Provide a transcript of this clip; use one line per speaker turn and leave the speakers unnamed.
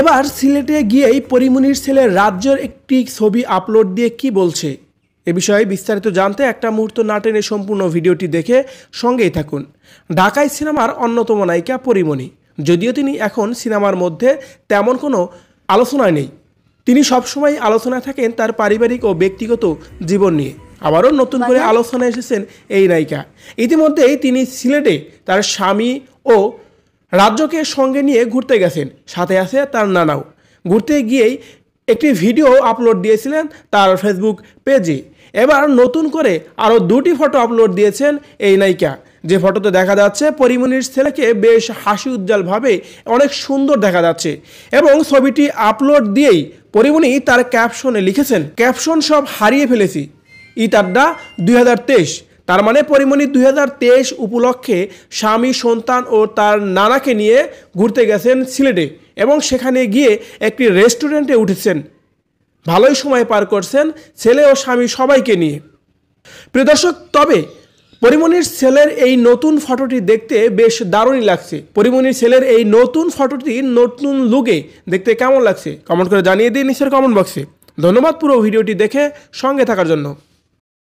এবার সিলেটে গিয়েই পরিমনির ছেলে রাজ্যের একটি ছবি আপলোড দিয়ে কি বলছে এ বিষয়ে বিস্তারিত জানতে একটা মুহূর্ত নাটেনে সম্পূর্ণ ভিডিওটি দেখে সঙ্গেই থাকুন ঢাকাই সিনেমার অন্যতম নায়িকা পরিমণি যদিও তিনি এখন সিনেমার মধ্যে তেমন কোনো আলোচনায় নেই তিনি সবসময় আলোচনা থাকেন তার পারিবারিক ও ব্যক্তিগত জীবন নিয়ে আবারও নতুন করে মানে? আলোচনায় এসেছেন এই নায়িকা ইতিমধ্যেই তিনি সিলেটে তার স্বামী ও রাজ্যকে সঙ্গে নিয়ে ঘুরতে গেছেন সাথে আছে তার নানাও ঘুরতে গিয়েই একটি ভিডিও আপলোড দিয়েছিলেন তার ফেসবুক পেজে এবার নতুন করে আরও দুটি ফটো আপলোড দিয়েছেন এই নায়িকা যে ফটোতে দেখা যাচ্ছে পরিমণির ছেলেকে বেশ হাসি উজ্জ্বলভাবে অনেক সুন্দর দেখা যাচ্ছে এবং ছবিটি আপলোড দিয়েই পরিমণি তার ক্যাপশনে লিখেছেন ক্যাপশন সব হারিয়ে ফেলেছি ইতাড্ডা দুই তার মানে পরিমণি দুই উপলক্ষে স্বামী সন্তান ও তার নানাকে নিয়ে ঘুরতে গেছেন সিলেটে এবং সেখানে গিয়ে একটি রেস্টুরেন্টে উঠেছেন ভালোই সময় পার করছেন ছেলে ও স্বামী সবাইকে নিয়ে প্রিয় দর্শক তবে পরিমণির ছেলের এই নতুন ফটোটি দেখতে বেশ দারুণই লাগছে পরিমণির ছেলের এই নতুন ফটোটি নতুন লুকে দেখতে কেমন লাগছে কমেন্ট করে জানিয়ে দিন নিচের কমেন্ট বক্সে ধন্যবাদ পুরো ভিডিওটি দেখে সঙ্গে থাকার জন্য